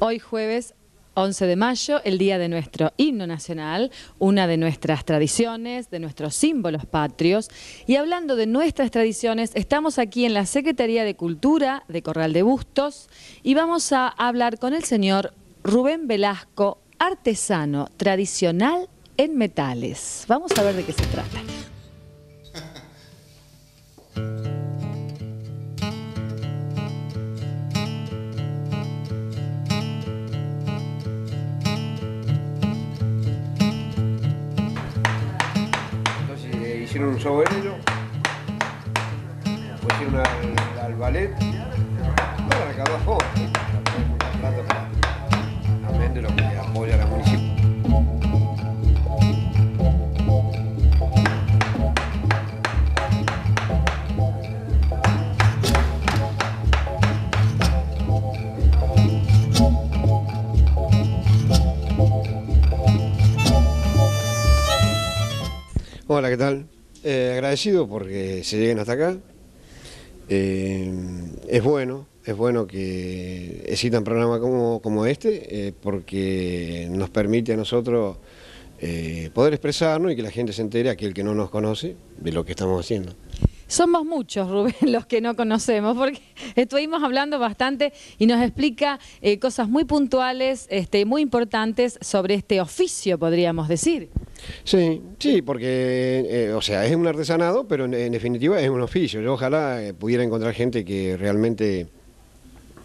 hoy jueves 11 de mayo, el día de nuestro himno nacional, una de nuestras tradiciones, de nuestros símbolos patrios. Y hablando de nuestras tradiciones, estamos aquí en la Secretaría de Cultura de Corral de Bustos y vamos a hablar con el señor Rubén Velasco, artesano tradicional en metales. Vamos a ver de qué se trata. ¿qué tal? Eh, agradecido porque se lleguen hasta acá. Eh, es bueno, es bueno que existan programas como, como este eh, porque nos permite a nosotros poder expresarnos y que la gente se entere, aquel que no nos conoce, de lo que estamos haciendo. Somos muchos, Rubén, los que no conocemos, porque estuvimos hablando bastante y nos explica cosas muy puntuales, este, muy importantes sobre este oficio, podríamos decir. Sí, sí, porque, eh, o sea, es un artesanado, pero en, definitiva es un oficio. Yo ojalá eh, pudiera encontrar gente que realmente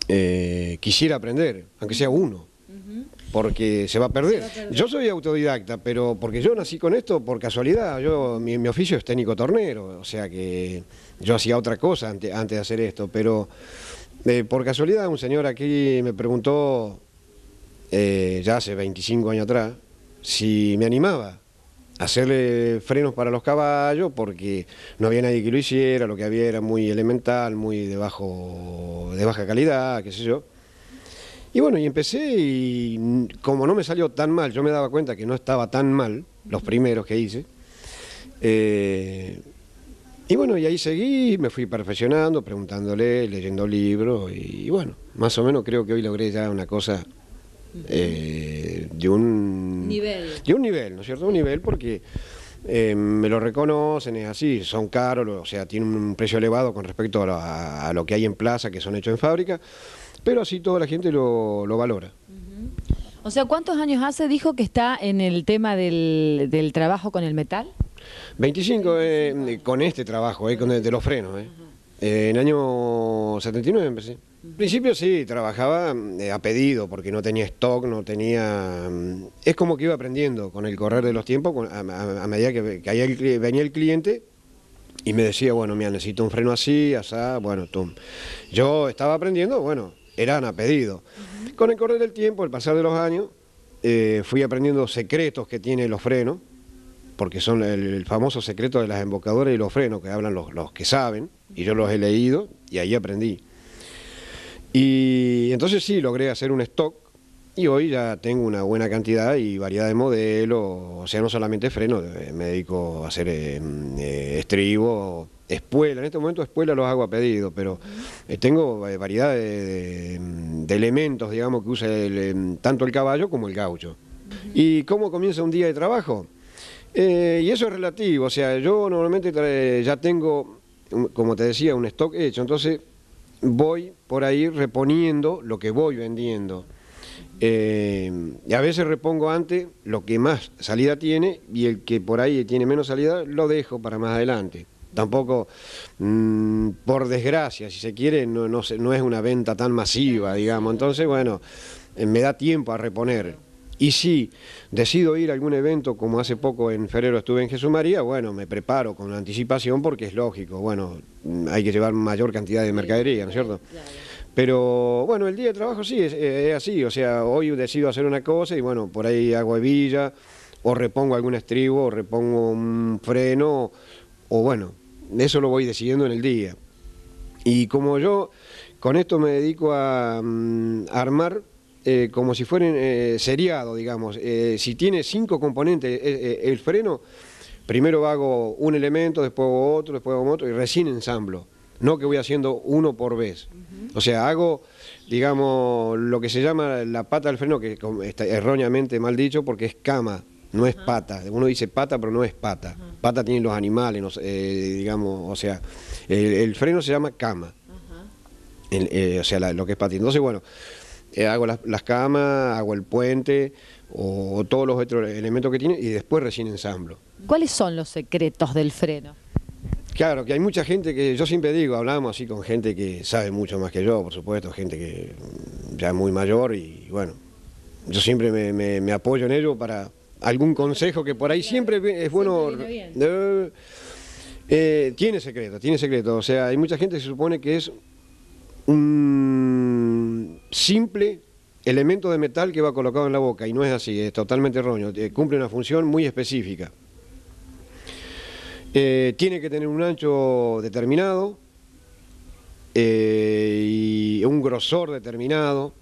eh, quisiera aprender, aunque sea uno, porque se va, a perder. Yo soy autodidacta, pero porque yo nací con esto por casualidad. Yo mi, oficio es técnico tornero, o sea que yo hacía otra cosa antes de hacer esto, pero por casualidad un señor aquí me preguntó, ya hace 25 años atrás, si me animaba hacerle frenos para los caballos porque no había nadie que lo hiciera, lo que había era muy elemental, muy de, de baja calidad, qué sé yo. Y bueno, y empecé y como no me salió tan mal, yo me daba cuenta que no estaba tan mal, los primeros que hice. Eh, y bueno, y ahí seguí, me fui perfeccionando, preguntándole, leyendo libros y bueno, más o menos creo que hoy logré ya una cosa eh, de un nivel. De un nivel, ¿no es cierto? Un nivel porque eh, me lo reconocen, es así, son caros, o sea, tienen un precio elevado con respecto a lo, que hay en plaza, que son hechos en fábrica, pero así toda la gente lo, valora. O sea, ¿cuántos años hace dijo que está en el tema del, trabajo con el metal? 25, eh, con este trabajo, de los frenos. en el año 79 empecé al principio sí, trabajaba mm, eh, a pedido porque no tenía stock, no tenía... Mm, es como que iba aprendiendo con el correr de los tiempos, a, medida que, venía el cliente y me decía, bueno, mira, necesito un freno así, asá, bueno, tú Yo estaba aprendiendo, bueno, eran a pedido. Con el correr del tiempo, el pasar de los años, eh, fui aprendiendo secretos que tiene los frenos, porque son el, famoso secreto de las embocadoras y los frenos que hablan los que saben, y yo los he leído y ahí aprendí. Y entonces sí, logré hacer un stock y hoy ya tengo una buena cantidad y variedad de modelos, o sea, no solamente freno, eh, me dedico a hacer eh, mm, eh, estribo, espuela, en este momento espuela los hago a pedido, pero tengo variedad mm, de, elementos, digamos, que usa tanto el caballo como el gaucho. ¿Y cómo comienza un día de trabajo? y eso es relativo, o sea, yo normalmente ya tengo, mm, como te decía, un stock hecho, entonces voy por ahí reponiendo lo que voy vendiendo. Eh, y a veces repongo antes lo que más salida tiene y el que por ahí tiene menos salida lo dejo para más adelante. Tampoco, mm, por desgracia, si se quiere, no, no es una venta tan masiva, digamos. Entonces, bueno, eh, me da tiempo a reponer. Y si decido ir a algún evento, como hace poco en febrero estuve en Jesús María, bueno, me preparo con anticipación porque es lógico, bueno, hay que llevar mayor cantidad de mercadería, ¿no es cierto? Pero bueno, el día de trabajo sí, eh, es, así, o sea, hoy decido hacer una cosa y bueno, por ahí hago hebilla, o repongo algún estribo, o repongo un freno, o bueno, eso lo voy decidiendo en el día. Y como yo con esto me dedico a mm, armar eh, como si fueran eh, seriado, digamos. Eh, si tiene cinco componentes el freno, primero hago un elemento, después hago otro, después hago otro y recién ensamblo. No que voy haciendo uno por vez. O sea, hago, digamos, lo que se llama la pata del freno, que está erróneamente mal dicho porque es cama, no es pata. Uno dice pata, pero no es pata. Pata tienen los animales, digamos, o sea, el, freno se llama cama. o sea, lo que es pata Entonces, bueno, eh, hago las, camas, hago el puente o, todos los otros elementos que tiene y después recién ensamblo. ¿Cuáles son los secretos del freno? Claro, que hay mucha gente que, yo siempre digo, hablamos así con gente que sabe mucho más que yo, por supuesto, gente que ya es muy mayor y bueno, yo siempre me, apoyo en ello para algún consejo que por ahí siempre es bueno... Eh, tiene secreto, tiene secreto. O sea, hay mucha gente que se supone que es un simple elemento de metal que va colocado en la boca, y no es así, es totalmente erróneo, eh, cumple una función muy específica. Eh, tiene que tener un ancho determinado eh, y un grosor determinado.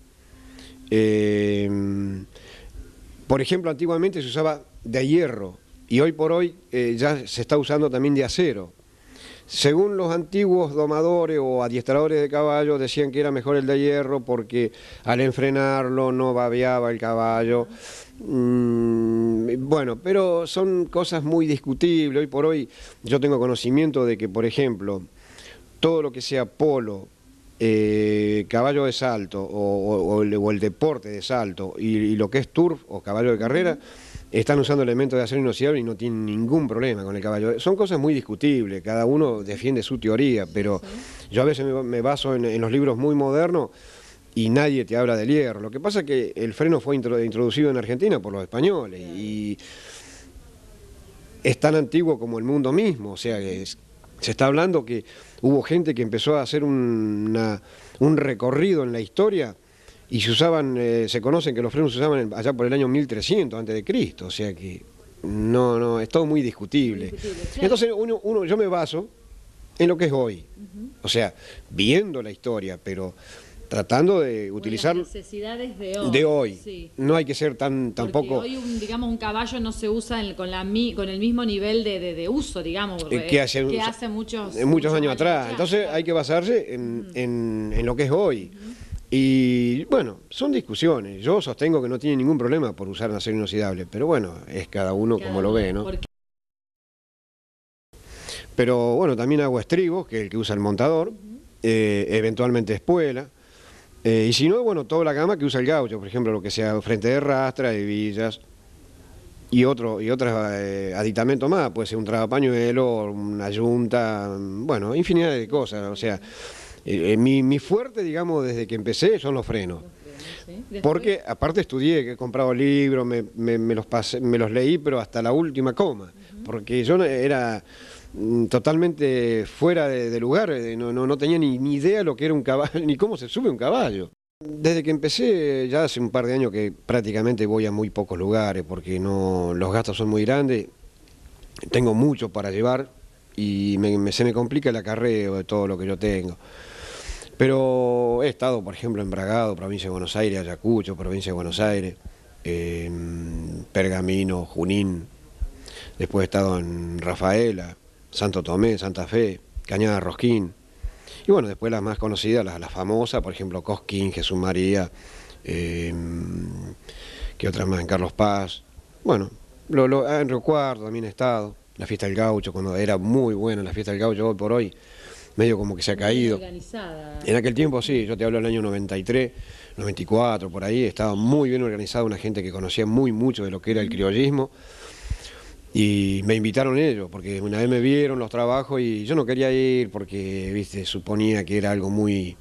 por ejemplo, antiguamente se usaba de hierro y hoy por hoy ya se está usando también de acero. Según los antiguos domadores o adiestradores de caballos, decían que era mejor el de hierro porque al enfrenarlo no babeaba el caballo. Mm, bueno, pero son cosas muy discutibles. Hoy por hoy yo tengo conocimiento de que, por ejemplo, todo lo que sea polo, eh, caballo de salto o, el, deporte de salto y, lo que es turf o caballo de carrera, están usando elementos de acero inoxidable y no tienen ningún problema con el caballo. Son cosas muy discutibles, cada uno defiende su teoría, pero yo a veces me baso en, los libros muy modernos y nadie te habla del hierro. Lo que pasa es que el freno fue introducido en Argentina por los españoles y es tan antiguo como el mundo mismo, o sea, se está hablando que hubo gente que empezó a hacer un recorrido en la historia y se usaban, eh, se conocen que los frenos se usaban allá por el año 1300 antes de Cristo, o sea que no, no, es todo muy discutible. Entonces uno, uno, yo me baso en lo que es hoy, o sea, viendo la historia, pero tratando de utilizar las necesidades de hoy. De hoy. No hay que ser tan tampoco. hoy un, digamos un caballo no se usa con la con el mismo nivel de, uso, digamos, eh, eh, que, hace, muchos, muchos, muchos años, atrás. Entonces hay que basarse en, en, lo que es hoy. Y bueno, son discusiones. Yo sostengo que no tiene ningún problema por usar un acero inoxidable, pero bueno, es cada uno como lo ve, ¿no? Pero bueno, también hago estribos, que es el que usa el montador, eh, eventualmente espuela. Eh, y si no, bueno, toda la gama que usa el gaucho, por ejemplo, lo que sea frente de rastra, de villas, y otro y otros eh, más, puede ser un trabapañuelo, una yunta, bueno, infinidad de cosas, o sea... Eh, eh, mi, mi, fuerte, digamos, desde que empecé son los frenos. Porque aparte estudié, he comprado libros, me, me, los me los leí, pero hasta la última coma. Porque yo era mm, totalmente fuera de, lugar, eh, no, tenía ni, ni, idea lo que era un caballo, ni cómo se sube un caballo. Desde que empecé, ya hace un par de años que prácticamente voy a muy pocos lugares porque no, los gastos son muy grandes, tengo mucho para llevar y me, se me complica el acarreo de todo lo que yo tengo. Pero he estado, por ejemplo, en Bragado, provincia de Buenos Aires, Ayacucho, provincia de Buenos Aires, Pergamino, Junín. Después he estado en Rafaela, Santo Tomé, Santa Fe, Cañada Rosquín. Y bueno, después las más conocidas, las, famosas, por ejemplo, Cosquín, Jesús María, em, que otras más? En Carlos Paz. Bueno, lo, en Río Cuarto también he estado. La fiesta del gaucho, cuando era muy buena la fiesta del gaucho hoy por hoy medio como que se ha caído. En aquel tiempo sí, yo te hablo del año 93, 94, por ahí, estaba muy bien organizada una gente que conocía muy mucho de lo que era el criollismo. Y me invitaron ellos, porque una vez me vieron los trabajos y yo no quería ir porque, viste, suponía que era algo muy,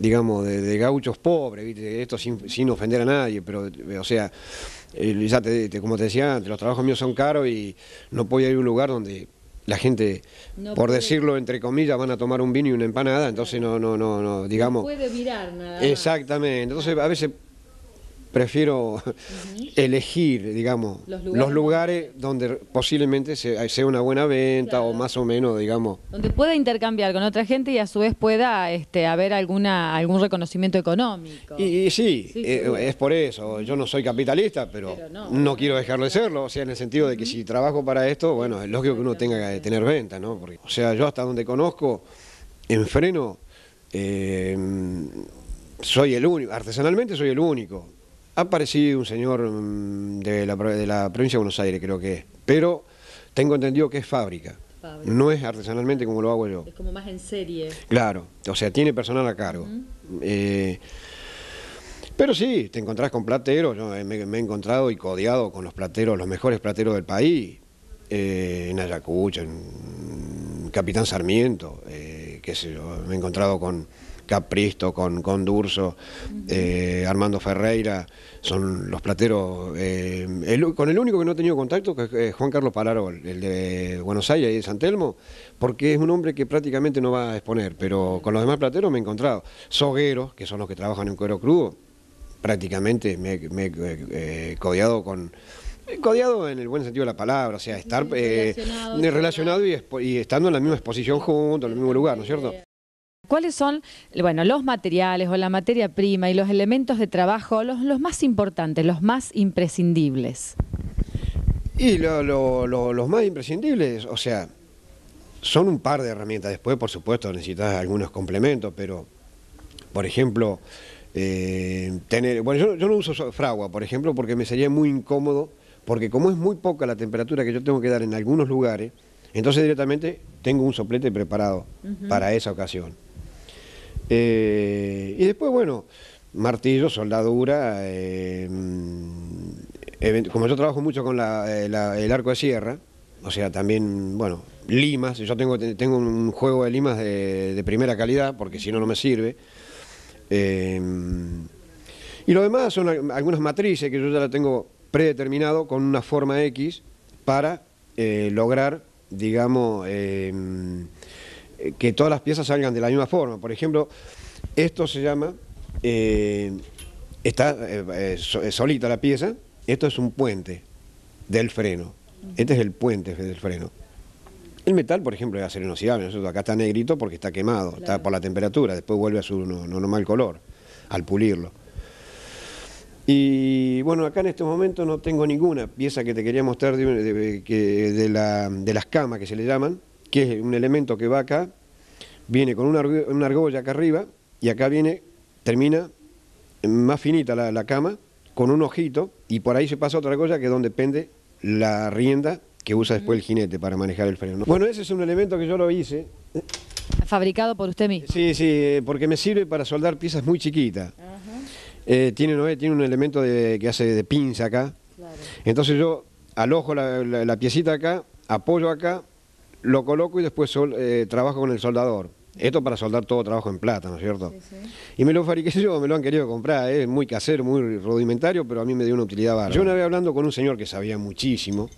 digamos, de, gauchos pobres, viste, esto sin, ofender a nadie, pero, o sea, ya te, como te decía antes, los trabajos míos son caros y no podía ir a un lugar donde la gente, por decirlo entre comillas, van a tomar un vino y una empanada, entonces no, no, no, no digamos. No puede nada. Exactamente. Entonces a veces prefiero elegir, digamos, los lugares, donde posiblemente sea una buena venta o más o menos, digamos. Donde pueda intercambiar con otra gente y a su vez pueda este, haber alguna algún reconocimiento económico. Y, eh, sí, es por eso. Yo no soy capitalista, pero, no, quiero dejar de serlo. O sea, en el sentido de que si trabajo para esto, bueno, es lógico que uno tenga que tener venta, ¿no? o sea, yo hasta donde conozco, en freno... Eh, soy el único, artesanalmente soy el único. Ha aparecido un señor mm, de la, de la provincia de Buenos Aires, creo que es, pero tengo entendido que es fábrica. No es artesanalmente como lo hago yo. Es como más en serie. Claro, o sea, tiene personal a cargo. Eh, pero sí, te encontrás con plateros, yo me, he encontrado y codeado con los plateros, los mejores plateros del país, eh, en Ayacucho, en Capitán Sarmiento, que eh, qué sé yo, me he encontrado con Capristo, con, con Durso, eh, Armando Ferreira, son los plateros. Eh, con el único que no he tenido contacto que es eh, Juan Carlos Palarol, el de Buenos Aires y de San Telmo, porque es un hombre que prácticamente no va a exponer, pero con los demás plateros me he encontrado. Sogueros, que son los que trabajan en cuero crudo, prácticamente me he codiado con codeado en el buen sentido de la palabra, o sea, estar relacionado, y, estando en la misma exposición junto en el mismo lugar, ¿no es cierto? ¿Cuáles son bueno, los materiales o la materia prima y los elementos de trabajo, los, los más importantes, los más imprescindibles? Y lo, los más imprescindibles, o sea, son un par de herramientas. Después, por supuesto, necesitas algunos complementos, pero, por ejemplo, eh, tener... Bueno, yo, no uso fragua, por ejemplo, porque me sería muy incómodo, porque como es muy poca la temperatura que yo tengo que dar en algunos lugares, entonces directamente tengo un soplete preparado para esa ocasión. Eh, y después, bueno, martillo, soldadura. Eh, mm, como yo trabajo mucho con eh, el arco de sierra, o sea, también, bueno, limas. Yo tengo, tengo un juego de limas de, primera calidad, porque si no, no me sirve. Em, y lo demás son algunas matrices que yo ya la tengo predeterminado con una forma X para lograr, digamos, em, que todas las piezas salgan de la misma forma. Por ejemplo, esto se llama, eh, está eh, eh, solita la pieza, esto es un puente del freno. Este es el puente del freno. El metal, por ejemplo, es acero inoxidable. acá está negrito porque está quemado, está por la temperatura, después vuelve a su normal color al pulirlo. Y bueno, acá en este momento no tengo ninguna pieza que te quería mostrar de, las camas que se le llaman, que es un elemento que va acá, viene con una, argolla acá arriba y acá viene, termina más finita la, cama, con un ojito, y por ahí se pasa otra argolla que es donde pende la rienda que usa después el jinete para manejar el freno. Bueno, ese es un elemento que yo lo hice. ¿Fabricado por usted mismo? Sí, sí, porque me sirve para soldar piezas muy chiquitas. Eh, tiene, tiene un elemento de, que hace de pinza acá. Entonces yo alojo la, la piecita acá, apoyo acá, lo coloco y después eh, trabajo con el soldador. Esto para soldar todo trabajo en plata, ¿no es cierto? Y me lo fabriqué yo, me lo han querido comprar, eh, es muy casero, muy rudimentario, pero a mí me dio una utilidad Yo una vez hablando con un señor que sabía muchísimo,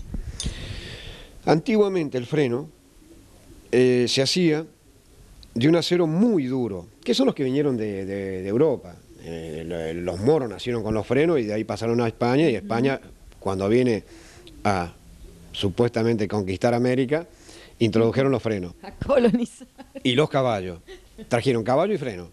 antiguamente el freno eh, se hacía de un acero muy duro, que son los que vinieron de, Europa. los moros nacieron con los frenos y de ahí pasaron a España, y España, cuando viene a supuestamente conquistar América, Introdujeron los frenos. Y los caballos. Trajeron caballo y freno.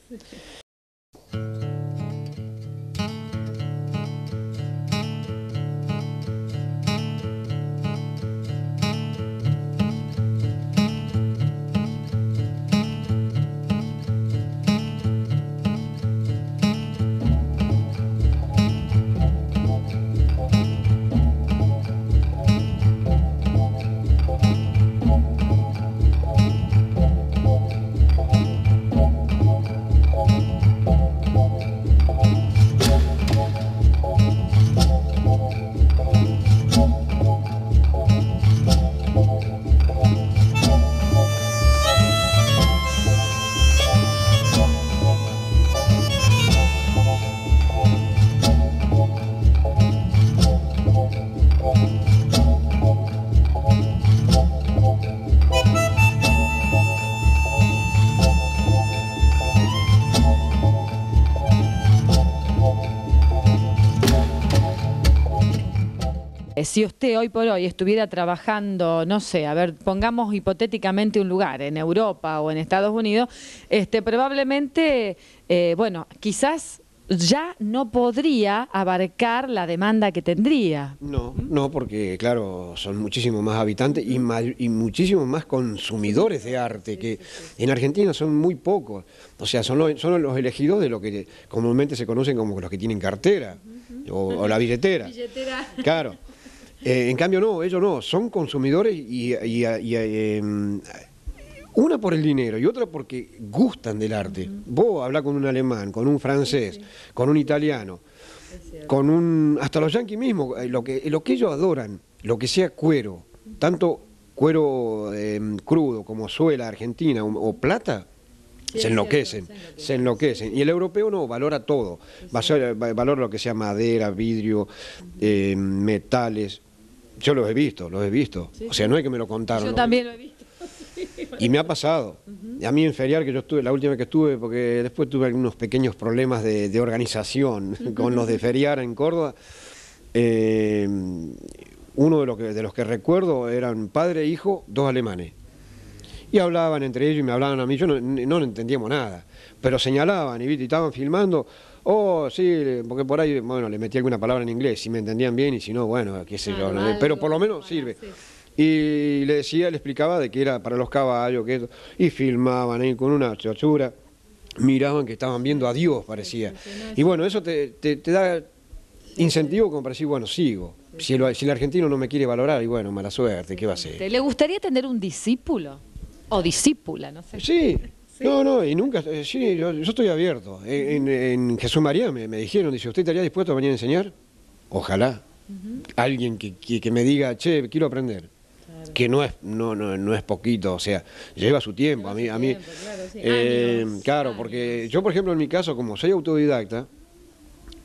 si usted hoy por hoy estuviera trabajando, no sé, a ver, pongamos hipotéticamente un lugar en Europa o en Estados Unidos, este, probablemente, eh, bueno, quizás ya no podría abarcar la demanda que tendría. No, no, porque claro, son muchísimos más habitantes y, y muchísimos más consumidores de arte, que en Argentina son muy pocos. O sea, son los, los elegidos de lo que comúnmente se conocen como los que tienen cartera o, la billetera. billetera. Claro. Eh, en cambio, no, ellos no, son consumidores y, em, una por el dinero y otra porque gustan del arte. Vos hablás con un alemán, con un francés, con un italiano, con un. hasta los yanquis mismos, eh, eh, lo que, ellos adoran, lo que sea cuero, tanto cuero em, crudo como suela argentina o, plata, se enloquecen, se enloquecen. Y el europeo no, valora todo. Valora, lo que sea madera, vidrio, em, metales, yo los he visto, los he visto. O sea, no hay que me lo contaron. Yo también lo he visto. Y me ha pasado. A mí en Feriar, que yo estuve, la última que estuve, porque después tuve algunos pequeños problemas de, organización con los de Feriar en Córdoba, eh, uno de los, que, recuerdo eran padre e hijo, dos alemanes. Y hablaban entre ellos y me hablaban a mí, yo no, entendíamos nada, pero señalaban y, y estaban filmando Oh, sí, porque por ahí, bueno, le metí alguna palabra en inglés, si me entendían bien y si no, bueno, qué sé yo. pero por lo menos sirve. Y le decía, le explicaba de que era para los caballos, que y filmaban ahí con una chochura, miraban que estaban viendo a Dios, parecía. Y bueno, eso te, da incentivo como para decir, bueno, sigo. Si el, si el, argentino no me quiere valorar, y bueno, mala suerte, ¿qué va a ser? le gustaría tener un discípulo? O discípula, no sé. Sí, no, no, y nunca, eh, sí, yo, estoy abierto. En, Jesús María me, dijeron, dice, ¿usted estaría dispuesto a venir a enseñar? Ojalá. Alguien que, me diga, che, quiero aprender. Que no es, no, no, es poquito, o sea, lleva su tiempo. a mí, a mí, claro, eh, porque yo, por ejemplo, en mi caso, como soy autodidacta,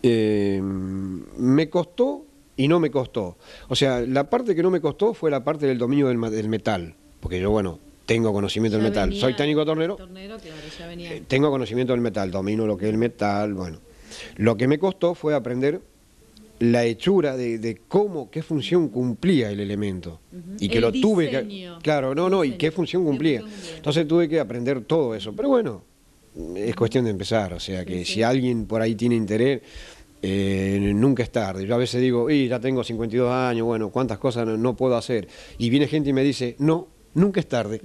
em, me costó y no me costó. O sea, la parte que no me costó fue la parte del dominio del metal. Porque yo, bueno, tengo conocimiento del metal. Soy técnico tornero. tornero claro, ya venía. Eh, tengo conocimiento del metal, domino lo que es el metal, bueno. Lo que me costó fue aprender la hechura de, cómo, qué función cumplía el elemento. Y que lo tuve que... Claro, no, no, y qué función cumplía. Entonces tuve que aprender todo eso. Pero bueno, es cuestión de empezar. O sea, que si alguien por ahí tiene interés... Eh, nunca es tarde. Yo a veces digo, y ya tengo 52 años, bueno, cuántas cosas no puedo hacer. Y viene gente y me dice, no, Nunca es tarde.